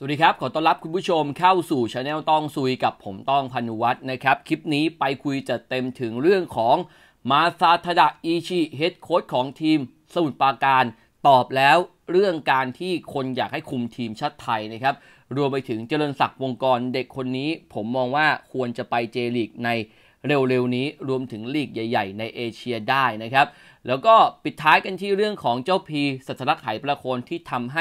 สวัสดีครับ ขอต้อนรับคุณผู้ชมเข้าสู่ช anel ต้องซุยกับผมต้องพันุวัฒน์นะครับ คลิปนี้ไปคุยจะเต็มถึงเรื่องของมาซาทดะอิชิเฮดโค้ชของทีมสมุทรปราการตอบแล้วเรื่องการที่คนอยากให้คุมทีมชาติไทยนะครับ รวมไปถึงเจริญศักดิ์วงกร เด็กคนนี้ผมมองว่าควรจะไปเจลีกในเร็วๆ นี้รวมถึงลีกใหญ่ๆ ในเอเชียได้นะครับ แล้วก็ปิดท้ายกันที่เรื่องของเจ้าพีสัตลักษ์ไหประโคนที่ทำให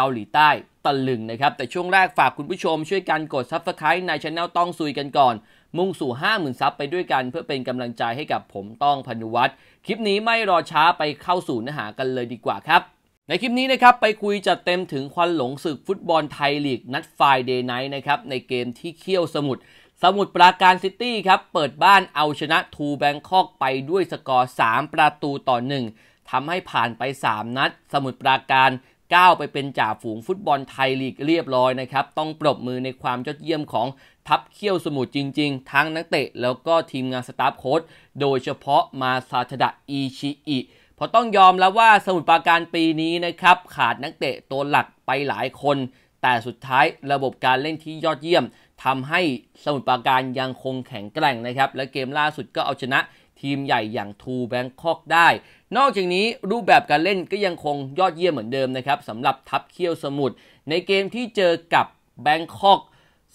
เกาหลีใต้ตะลึงนะครับ แต่ช่วงแรกฝากคุณผู้ชมช่วยกันกด s u b สไครต์ในช anel ต้องซุยกันก่อน มุ่งสู่ 50,000ซับไปด้วยกันเพื่อเป็นกำลังใจให้กับผมต้องพนุวัตรคลิปนี้ไม่รอช้าไปเข้าสู่เนื้อหากันเลยดีกว่าครับ ในคลิปนี้นะครับไปคุยจัดเต็มถึงควันหลงศึกฟุตบอลไทยลีกนัดไฟเดย์ไนท์นะครับในเกมที่เคี่ยวสมุทรสมุทรปราการซิตี้ครับเปิดบ้านเอาชนะทูแบงคอกไปด้วยสกอร์3ประตูต่อ 1ทำให้ผ่านไป 3 นัด สมุทรปราการก้าวไปเป็นจ่าฝูงฟุตบอลไทยลีกเรียบร้อยนะครับ ต้องปรบมือในความยอดเยี่ยมของทัพเขี้ยวสมุทรจริงๆ ทั้งนักเตะแล้วก็ทีมงานสตาฟโค้ชโดยเฉพาะมาซาชดะอีชิอิเพราะต้องยอมแล้วว่าสมุทรปราการปีนี้นะครับ ขาดนักเตะตัวหลักไปหลายคน แต่สุดท้ายระบบการเล่นที่ยอดเยี่ยมทำให้สมุทรปราการยังคงแข็งแกร่งนะครับและเกมล่าสุดก็เอาชนะทีมใหญ่อย่างทูแบงคอกได้ นอกจากนี้รูปแบบการเล่นก็ยังคงยอดเยี่ยมเหมือนเดิมนะครับสำหรับทัพเคี่ยวสมุทรในเกมที่เจอกับแบงคอก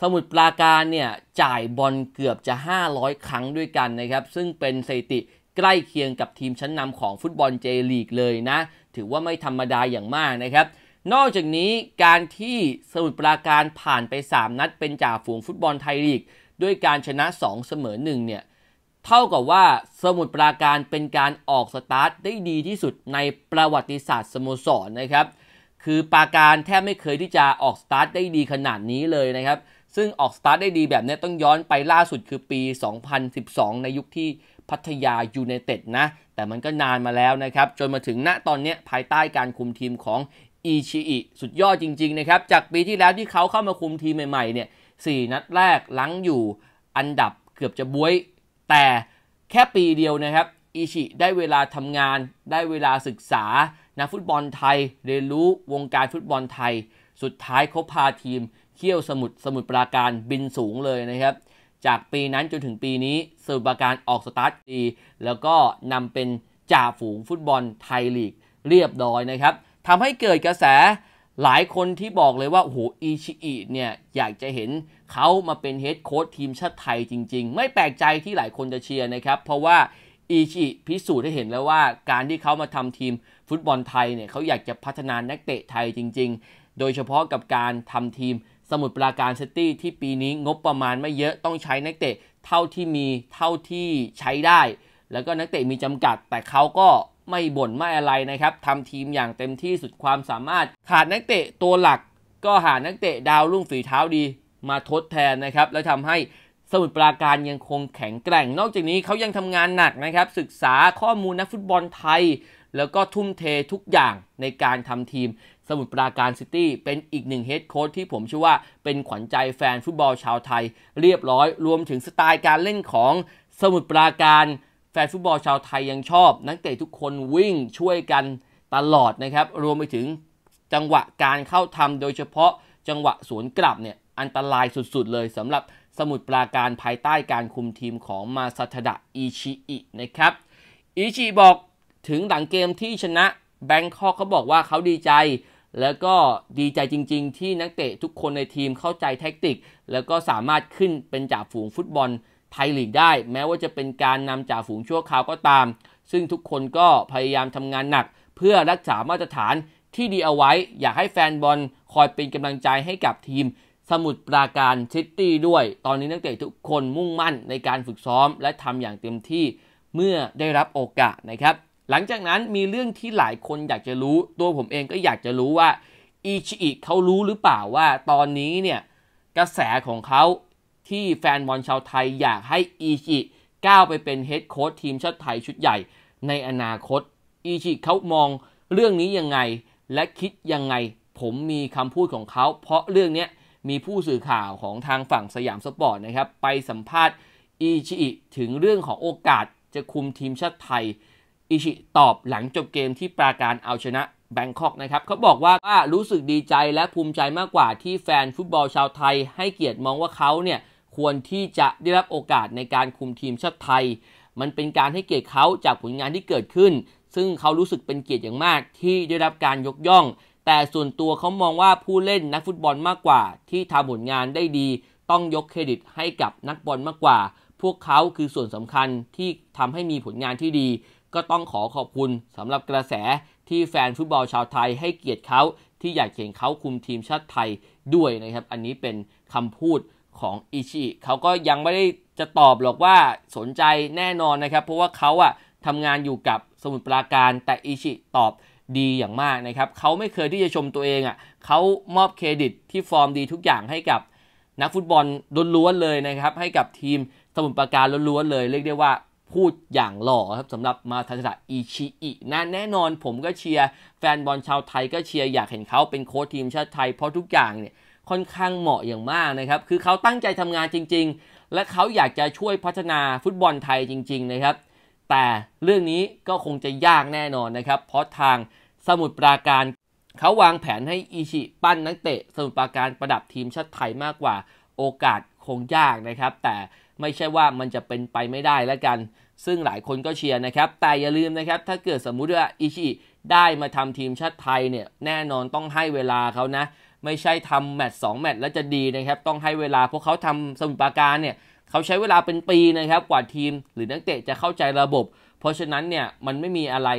สมุทรปราการเนี่ย จ่ายบอลเกือบจะ 500 ครั้งด้วยกันนะครับ ซึ่งเป็นสถิติใกล้เคียงกับทีมชั้นนำของฟุตบอลเจลีกเลยนะ ถือว่าไม่ธรรมดาอย่างมากนะครับนอกจากนี้การที่สมุทรปราการผ่านไป 3 นัด เป็นจ่าฝูงฟุตบอลไทยลีก ด้วยการชนะ 2เสมอ1เนี่ยเท่ากับว่าสมุดปราการเป็นการออกสตาร์ทได้ดีที่สุดในประวัติศาสตร์สโมสรนะครับ คือปราการแทบไม่เคยที่จะออกสตาร์ทได้ดีขนาดนี้เลยนะครับ ซึ่งออกสตาร์ทได้ดีแบบนี้ต้องย้อนไปล่าสุดคือปี 2012 ในยุคที่พัทยายูไนเต็ดนะ แต่มันก็นานมาแล้วนะครับ จนมาถึงณตอนนี้ภายใต้การคุมทีมของอิชิอิสุดยอดจริงๆนะครับ จากปีที่แล้วที่เขาเข้ามาคุมทีมใหม่ๆเนี่ย4นัดแรกลังอยู่อันดับเกือบจะบวยแต่แค่ปีเดียวนะครับ อิชิได้เวลาทำงานได้เวลาศึกษานักฟุตบอลไทยเรียนรู้วงการฟุตบอลไทย สุดท้ายเขาพาทีมเขี่ยวสมุทรสมุทรปราการบินสูงเลยนะครับ จากปีนั้นจนถึงปีนี้สมุทรปราการออกสตาร์ทดีแล้วก็นำเป็นจ่าฝูงฟุตบอลไทยลีกเรียบร้อยนะครับทำให้เกิดกระแสหลายคนที่บอกเลยว่าโอ้โหอิชิอิเนี่ยอยากจะเห็นเขามาเป็นเฮดโค้ชทีมชาติไทยจริง ๆ ไม่แปลกใจที่หลายคนจะเชียร์นะครับ เพราะว่าอิชิพิสูจน์ให้เห็นแล้วว่า การที่เขามาทำทีมฟุตบอลไทยเนี่ยเขาอยากจะพัฒนานักเตะไทยจริง ๆ โดยเฉพาะกับการทำทีมสมุทรปราการซิตี้ที่ปีนี้งบประมาณไม่เยอะต้องใช้นักเตะเท่าที่มีเท่าที่ใช้ได้ แล้วก็นักเตะมีจำกัดแต่เขาก็ไม่บ่นไม่อะไรนะครับทำทีมอย่างเต็มที่สุดความสามารถขาดนักเตะตัวหลักก็หานักเตะดาวรุ่งฝีเท้าดี มาทดแทนนะครับ และทำให้สมุทรปราการยังคงแข็งแกร่ง นอกจากนี้เขายังทำงานหนักนะครับ ศึกษาข้อมูลนักฟุตบอลไทย แล้วก็ทุ่มเททุกอย่างในการทำทีม สมุทรปราการซิตี้เป็นอีกหนึ่งเฮดโค้ชที่ผมเชื่อว่าเป็นขวัญใจแฟนฟุตบอลชาวไทย เรียบร้อยรวมถึงสไตล์การเล่นของสมุทรปราการแฟนฟุตบอลชาวไทยยังชอบ นักเตะทุกคนวิ่งช่วยกันตลอดนะครับ รวมไปถึงจังหวะการเข้าทำโดยเฉพาะจังหวะสวนกลับเนี่ยอันตรายสุดๆเลยสำหรับสมุดปราการภายใต้การคุมทีมของมาซาทดะอิชิอินะครับอิชิบอกถึงหลังเกมที่ชนะแบงคอกเขาบอกว่าเขาดีใจ แล้วก็ดีใจจริงๆที่นักเตะทุกคนในทีมเข้าใจแท็กติก แล้วก็สามารถขึ้นเป็นจ่าฝูงฟุตบอลไทยลีกได้ แม้ว่าจะเป็นการนำจ่าฝูงชั่วคราวก็ตาม ซึ่งทุกคนก็พยายามทำงานหนัก เพื่อรักษามาตรฐานที่ดีเอาไว้ อยากให้แฟนบอลคอยเป็นกำลังใจให้กับทีม สมุทรปราการซิตี้ด้วย ตอนนี้นักเตะทุกคนมุ่งมั่นในการฝึกซ้อมและทำอย่างเต็มที่เมื่อได้รับโอกาสนะครับ หลังจากนั้นมีเรื่องที่หลายคนอยากจะรู้ ตัวผมเองก็อยากจะรู้ว่าอิชิอิเขารู้หรือเปล่าว่า ตอนนี้เนี่ยกระแสของเขาที่แฟนบอลชาวไทยอยากให้อีชิก้าวไปเป็นเฮดโค้ชทีมชาติไทยชุดใหญ่ ในอนาคตอีชิเขามองเรื่องนี้ยังไง และคิดยังไง ผมมีคำพูดของเขาเพราะเรื่องนี้มีผู้สื่อข่าวของทางฝั่งสยามสปอร์ตนะครับไปสัมภาษณ์อีชิถึงเรื่องของโอกาสจะคุมทีมชาติไทย อิชิ ตอบหลังจบเกมที่ปราการเอาชนะแบงคอกนะครับเขาบอกว่ารู้สึกดีใจและภูมิใจมากกว่าที่แฟนฟุตบอลชาวไทย ให้เกียรติมองว่าเขาเนี่ยควรที่จะได้รับโอกาสในการคุมทีมชาติไทย มันเป็นการให้เกียรติเขาจากผลงานที่เกิดขึ้น ซึ่งเขารู้สึกเป็นเกียรติอย่างมาก ที่ได้รับการยกย่อง แต่ส่วนตัวเขามองว่าผู้เล่นนักฟุตบอลมากกว่า ที่ทำผลงานได้ดี ต้องยกเครดิตให้กับนักบอลมากกว่า พวกเขาคือส่วนสำคัญที่ทำให้มีผลงานที่ดี ก็ต้องขอขอบคุณสำหรับกระแสที่แฟนฟุตบอลชาวไทย ให้เกียรติเขาที่อยากเห็นเขาคุมทีมชาติไทยด้วยนะครับ อันนี้เป็นคำพูดของอิชิเขาก็ยังไม่ได้จะตอบหรอกว่าสนใจแน่นอนนะครับเพราะว่าเขาอะทำงานอยู่กับสมุดปราการ แต่อิชิตอบดีอย่างมากนะครับเขาไม่เคยที่จะชมตัวเองอะ่ะเขามอบเครดิตที่ฟอร์มดีทุกอย่างให้กับ นักฟุตบอลล้วนๆเลยนะครับให้กับทีมสมุทรปราการล้วนๆเลย เรียกได้ว่าพูดอย่างหล่อครับสำหรับมาทัศะอิชิอินะแน่นอนผมก็เชียร์แฟนบอลชาวไทยก็เชียร์อยากเห็นเขาเป็นโค้ชทีมชาติไทยเพราะทุกอย่างเนี่ยค่อนข้างเหมาะอย่างมากนะครับ คือเขาตั้งใจทำงานจริง ๆ และเขาอยากจะช่วยพัฒนาฟุตบอลไทยจริง ๆ นะครับ แต่เรื่องนี้ก็คงจะยากแน่นอนนะครับ เพราะทางสมุทรปราการเขาวางแผนให้อิชิ ปั้นนักเตะสมุทรปราการประดับทีมชาติไทยมากกว่าโอกาสคงยากนะครับ แต่ไม่ใช่ว่ามันจะเป็นไปไม่ได้แล้วกัน ซึ่งหลายคนก็เชียร์นะครับ แต่อย่าลืมนะครับ ถ้าเกิดสมมุติว่าอิชิได้มาทำทีมชาติไทยเนี่ย แน่นอนต้องให้เวลาเขานะไม่ใช่ทำแมตช์สองแมตช์แล้วจะดีนะครับ ต้องให้เวลา พวกเขาทำสมุทปาการเนี่ย เขาใช้เวลาเป็นปีนะครับกว่าทีมหรือนักเตะจะเข้าใจระบบ เพราะฉะนั้นเนี่ยมันไม่มีอะไร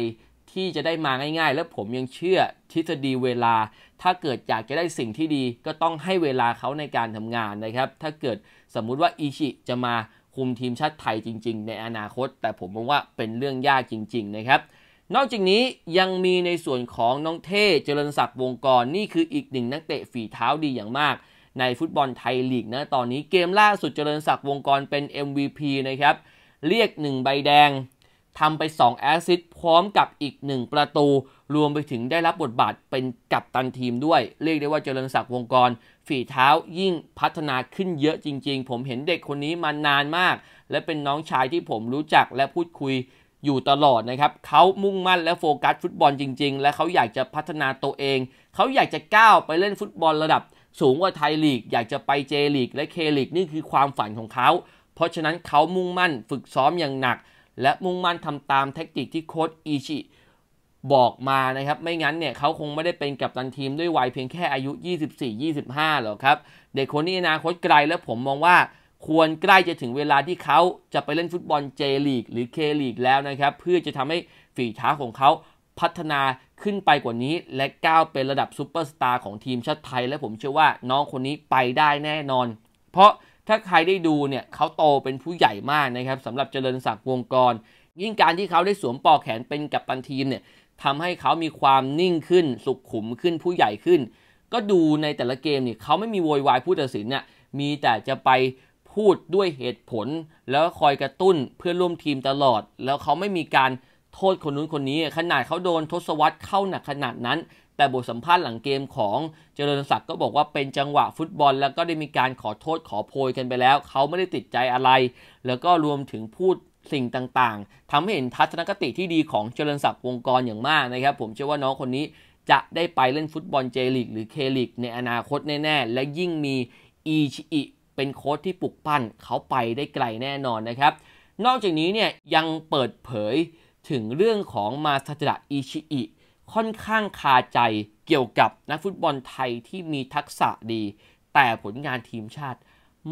ที่จะได้มาง่ายๆ และผมยังเชื่อทฤษฎีเวลา ถ้าเกิดอยากจะได้สิ่งที่ดีก็ต้องให้เวลาเขาในการทำงานนะครับ ถ้าเกิดสมมุติว่าอิชิจะมาคุมทีมชาติไทยจริงๆ ในอนาคต แต่ผมมองว่าเป็นเรื่องยากจริง ๆนะครับนอกจากนี้ยังมีในส่วนของน้องเท่เจริญศักดิ์วงกร นี่คืออีกหนึ่งนักเตะฝีเท้าดีอย่างมาก ในฟุตบอลไทยลีกนะตอนนี้เกมล่าสุดเจริญศักดิ์วงกรเป็น MVP นะครับ เรียก1ใบแดงทำไป2แอสซิสต์พร้อมกับอีก 1 ประตู รวมไปถึงได้รับบทบาท เป็นกัปตันทีมด้วย เรียกได้ว่าเจริญศักดิ์วงกร ฝีเท้ายิ่งพัฒนาขึ้นเยอะจริง ๆ ผมเห็นเด็กคนนี้มานานมาก และเป็นน้องชายที่ผมรู้จักและพูดคุยอยู่ตลอดนะครับเขามุ่งมั่นและโฟกัสฟุตบอลจริงๆ และเขาอยากจะพัฒนาตัวเอง เขาอยากจะก้าวไปเล่นฟุตบอลระดับ สูงกว่าไทยลีก อยากจะไปเจลีกและเคลีกนี่คือความฝันของเขา เพราะฉะนั้นเขามุ่งมั่นฝึกซ้อมอย่างหนัก และมุ่งมั่นทำตามแทคนิคที่โค้ชอิชิบอกมานะครับ ไม่งั้นเนี่ยเขาคงไม่ได้เป็นกัปตันทีมด้วยวัยเพียงแค่อายุ 24-25 หรอกครับ เด็กคนนี้อนาคตไกล และผมมองว่าควรใกล้จะถึงเวลาที่เขาจะไปเล่นฟุตบอลเจลีกหรือเคลีกแล้วนะครับ เพื่อจะทำให้ฝีเท้าของเขาพัฒนาขึ้นไปกว่านี้ และก้าวเป็นระดับซูเปอร์สตาร์ของทีมชาติไทยและผมเชื่อว่าน้องคนนี้ไปได้แน่นอน เพราะถ้าใครได้ดูเนี่ยเขาโตเป็นผู้ใหญ่มากนะครับสำหรับเจริญศักดิ์วงกร ยิ่งการที่เขาได้สวมปอกแขนเป็นกัปตันทีมเนี่ยทำให้เขามีความนิ่งขึ้นสุขุมขึ้นผู้ใหญ่ขึ้น ก็ดูในแต่ละเกมเนี่ยเขาไม่มีโวยวายผู้ตัดสินเนี่ยมีแต่จะไปพูดด้วยเหตุผลแล้วคอยกระตุ้นเพื่อร่วมทีมตลอด แล้วเขาไม่มีการโทษคนนู้นคนนี้ ขนาดเขาโดนทศวรรษเข้าหนักขนาดนั้น แต่บทสัมภาษณ์หลังเกมของเจริญศักดิ์ก็บอกว่าเป็นจังหวะฟุตบอล แล้วก็ได้มีการขอโทษขอโพยกันไปแล้ว เขาไม่ได้ติดใจอะไร แล้วก็รวมถึงพูดสิ่งต่างๆ ทำให้เห็นทัศนคติที่ดีของเจริญศักดิ์วงกรอย่างมากนะครับ ผมเชื่อว่าน้องคนนี้จะได้ไปเล่นฟุตบอลเจลีกหรือเคลีกในอนาคตแน่ๆและยิ่งมีอีชิอิเป็นโค้ชที่ปลุกปั้นเขาไปได้ไกลแน่นอนนะครับ นอกจากนี้เนี่ยยังเปิดเผยถึงเรื่องของมาซาจิระอิชิอิค่อนข้างคาใจเกี่ยวกับนักฟุตบอลไทยที่มีทักษะดีแต่ผลงานทีมชาติ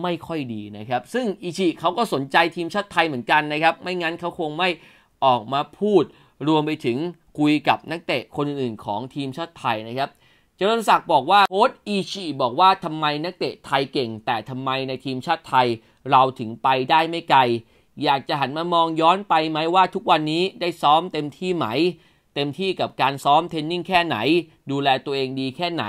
ไม่ค่อยดีนะครับ ซึ่งอิชิเขาก็สนใจทีมชาติไทยเหมือนกันนะครับ ไม่งั้นเขาคงไม่ออกมาพูด รวมไปถึงคุยกับนักเตะคนอื่นๆ ของทีมชาติไทยนะครับจรนศักดิ์บอกว่าโค้ชอิชิบอกว่าทำไมนักเตะไทยเก่ง แต่ทำไมในทีมชาติไทยเราถึงไปได้ไม่ไกล อยากจะหันมามองย้อนไปไหมว่าทุกวันนี้ได้ซ้อมเต็มที่ไหม เต็มที่กับการซ้อมเทนนิ่งแค่ไหน ดูแลตัวเองดีแค่ไหน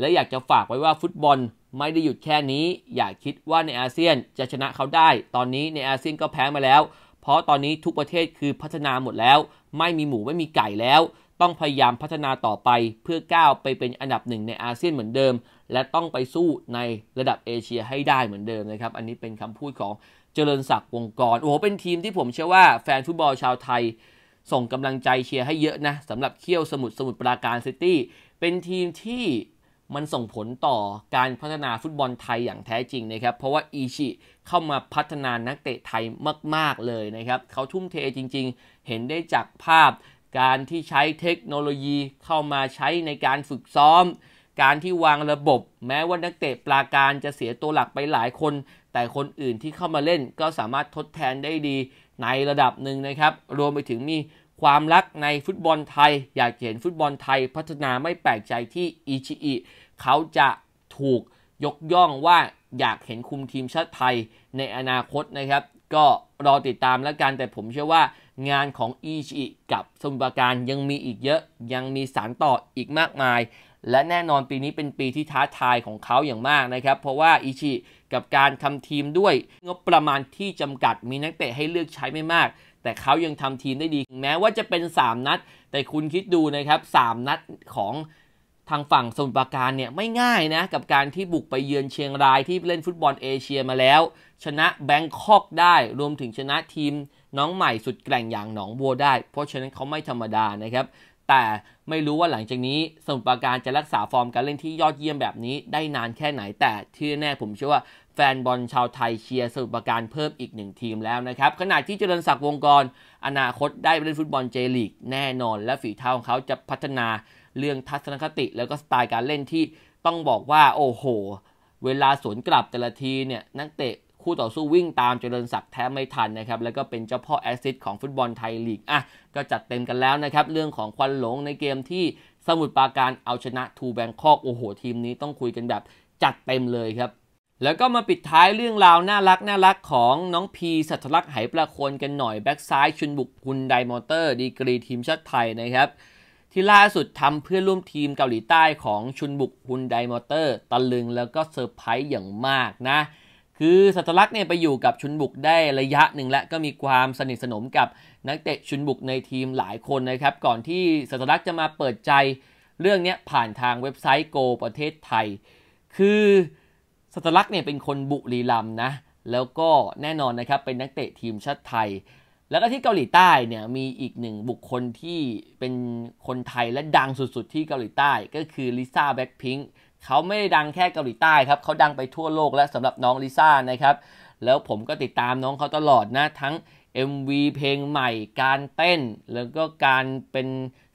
และอยากจะฝากไว้ว่าฟุตบอล ไม่ได้หยุดแค่นี้ อย่าคิดว่าในอาเซียนจะชนะเขาได้ ตอนนี้ในอาเซียนก็แพ้มาแล้ว เพราะตอนนี้ทุกประเทศคือพัฒนาหมดแล้วไม่มีหมูไม่มีไก่แล้วต้องพยายามพัฒนาต่อไปเพื่อก้าวไปเป็นอันดับหนึ่งในอาเซียนเหมือนเดิม และต้องไปสู้ในระดับเอเชียให้ได้เหมือนเดิมนะครับอันนี้เป็นคำพูดของเจริญศักดิ์วงกร โอ้โหเป็นทีมที่ผมเชื่อว่าแฟนฟุตบอลชาวไทยส่งกำลังใจเชียร์ให้เยอะนะสำหรับเคี่ยวสมุทรสมุทรปราการซิตี้ เป็นทีมที่มันส่งผลต่อการพัฒนาฟุตบอลไทยอย่างแท้จริงนะครับเพราะว่าอีชิ เข้ามาพัฒนานักเตะไทยมาก ๆเลยนะครับเขาทุ่มเทจริง ๆ เห็นได้จากภาพการที่ใช้เทคโนโลยีเข้ามาใช้ในการฝึกซ้อม การที่วางระบบแม้ว่านักเตะปลาการจะเสียตัวหลักไปหลายคน แต่คนอื่นที่เข้ามาเล่น ก็สามารถทดแทนได้ดีในระดับหนึ่งนะครับ รวมไปถึงมีความรักในฟุตบอลไทย อยากเห็นฟุตบอลไทย พัฒนาไม่แปลกใจที่อิชิอิเขาจะถูกยกย่องว่าอยากเห็นคุมทีมชาติไทยในอนาคตนะครับ ก็รอติดตามแล้วกันแต่ผมเชื่อว่างานของอีชิกับสมุทรปราการยังมีอีกเยอะยังมีสารต่ออีกมากมาย และแน่นอนปีนี้เป็นปีที่ท้าทายของเขาอย่างมากนะครับ เพราะว่าอิชิกับการทำทีมด้วยงบประมาณที่จำกัด มีนักเตะให้เลือกใช้ไม่มาก แต่เขายังทำทีมได้ดีแม้ว่าจะเป็น 3 นัด แต่คุณคิดดูนะครับ 3 นัดของทางฝั่งสมุทรปราการเนี่ยไม่ง่ายนะกับการที่บุกไปเยือนเชียงราย ที่เล่นฟุตบอลเอเชียมาแล้ว ชนะแบงคอกได้รวมถึงชนะทีมน้องใหม่สุดแกร่งอย่างหนองบัวได้เพราะฉะนั้นเขาไม่ธรรมดานะครับแต่ไม่รู้ว่าหลังจากนี้สมุทรปราการจะรักษาฟอร์มการเล่นที่ยอดเยี่ยมแบบนี้ ได้นานแค่ไหน แต่ที่แน่ผมเชื่อว่าแฟนบอลชาวไทยเชียร์สมุทรปราการเพิ่มอีกหนึ่งทีมแล้วนะครับขณะที่เจริญศักดิ์วงกร อนาคตได้เล่นฟุตบอลเจลีก แน่นอนและฝีเท้าของเขาจะพัฒนาเรื่องทัศนคติ แล้วก็สไตล์การเล่นที่ต้องบอกว่าโอ้โหเวลาสวนกลับแต่ละทีเนี่ยนักเตะคู่ต่อสู้วิ่งตามเจริญศักดิ์แทบไม่ทันนะครับ แล้วก็เป็นเจ้าพ่อแอซิดของฟุตบอลไทยลีกอ่ะก็จัดเต็มกันแล้วนะครับ เรื่องของควันหลงในเกมที่สมุทรปราการเอาชนะทูแบงคอกโอ้โหทีมนี้ต้องคุยกันแบบ จัดเต็มเลยครับ แล้วก็มาปิดท้ายเรื่องราวน่ารักน่ารักของน้องพีสัตลักษ์ไหประโคนกันหน่อยแบ็กซ้าย ชุนบุกคุณไดมอเตอร์ ดีกรีทีมชาติไทยนะครับ ที่ล่าสุดทำเพื่อร่วมทีมเกาหลีใต้ของชุนบุกฮุนไดมอเตอร์ตะลึงแล้วก็เซอร์ไพรส์อย่างมากนะคือสัตลักษณ์เนี่ยไปอยู่กับชุนบุกได้ระยะหนึ่งและก็มีความสนิทสนมกับนักเตะชุนบุกในทีมหลายคนนะครับก่อนที่สัตลักษณ์จะมาเปิดใจเรื่องนี้ผ่านทางเว็บไซต์โก ประเทศไทย คือสัตลักษณ์เนี่ยเป็นคนบุรีรัมนะแล้วก็แน่นอนนะครับเป็นนักเตะทีมชาติไทย แล้วก็ที่เกาหลีใต้เนี่ยมีอีกหนึ่งบุคคลที่เป็นคนไทยและดังสุดๆที่เกาหลีใต้ ก็คือลิซ่าแบ็คพิงค์เขาไม่ได้ดังแค่เกาหลีใต้ครับ เขาดังไปทั่วโลกและสำหรับน้องลิซ่านะครับ แล้วผมก็ติดตามน้องเขาตลอดนะ ทั้ง MV เพลงใหม่การเต้น แล้วก็การเป็น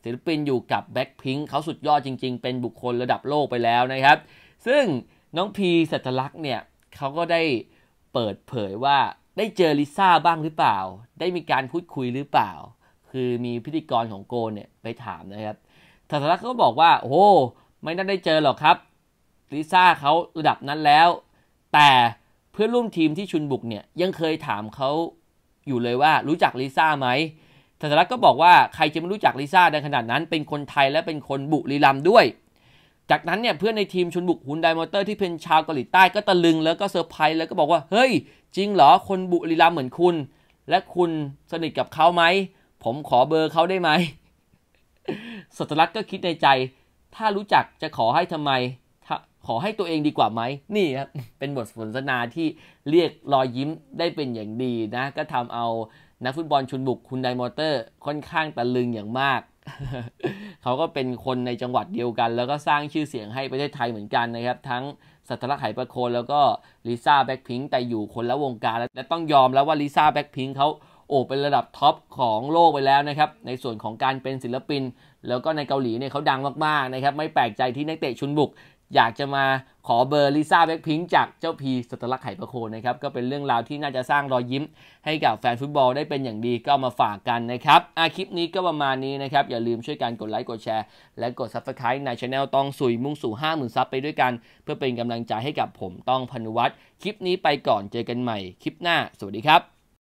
ศิลปินอยู่กับแบ็คพิงค์เขาสุดยอดจริงๆเป็นบุคคลระดับโลกไปแล้วนะครับ ซึ่งน้องพีสัตลักษ์เนี่ย เขาก็ได้เปิดเผยว่าได้เจอลิซ่าบ้างหรือเปล่า ได้มีการพูดคุยหรือเปล่า คือมีพิธีกรของโกนเนี่ยไปถามนะครับสัตลักษ์ก็บอกว่าโอ้ ไม่น่าได้เจอหรอกครับลิซ่าเขาระดับนั้นแล้ว แต่เพื่อนร่วมทีมที่ชุนบุกเนี่ย ยังเคยถามเขาอยู่เลยว่ารู้จักลิซ่าไหมทัญรัก์ก็บอกว่าใครจะไม่รู้จักลิซ่าในขนาดนั้น เป็นคนไทยและเป็นคนบุรีรัมด้วย จากนั้นเนี่ย เพื่อนในทีมชุนบุกฮุนไดมอเตอร์ที่เป็นชาวเกาหลีใต้ก็ตะลึงแล้วก็เซอร์ไพรส์แล้วก็บอกว่า เฮ้ย จริงเหรอคนบุรีรัมเหมือนคุณ และคุณสนิทกับเขาไหมผมขอเบอร์เขาได้ไหมสัตรักษ์ก็คิดในใจ ถ้ารู้จักจะขอให้ทำไมขอให้ตัวเองดีกว่าไหม นี่ครับ เป็นบทสนทนาที่เรียกรอยยิ้มได้เป็นอย่างดีนะ ก็ทำเอานักฟุตบอลชุนบุก คุณไดมอเตอร์ค่อนข้างตะลึงอย่างมาก เขาก็เป็นคนในจังหวัดเดียวกัน แล้วก็สร้างชื่อเสียงให้ประเทศไทยเหมือนกันนะครับ ทั้งสัตว์ละ์ไหประโคนแล้วก็ลิซ่าแบ็คพิงค์แต่อยู่คนละวงการ และต้องยอมแล้วว่าลิซ่าแบ็คพิงค์เขาโอเป็นระดับท็อปของโลกไปแล้วนะครับ ในส่วนของการเป็นศิลปิน แล้วก็ในเกาหลีเนี่ยเขาดังมากๆนะครับ ไม่แปลกใจที่นักเตะชุนบุกอยากจะมาขอเบอร์ลิซ่าแบ็กพิงจากเจ้าพีสตลักไข่ประโคนนะครับ ก็เป็นเรื่องราวที่น่าจะสร้างรอยยิ้มให้กับแฟนฟุตบอลได้เป็นอย่างดีก็มาฝากกันนะครับอาคลิปนี้ก็ประมาณนี้นะครับ อย่าลืมช่วยกันกดไลค์กดแชร์และกด s u b สไครต์ในช anel ต้องสุยมุ่งสู่50,000ซับไปด้วยกัน เพื่อเป็นกำลังใจให้กับผมต้องพนุวัตรคลิปนี้ไปก่อนเจอกันใหม่คลิปหน้า สวัสดีครับ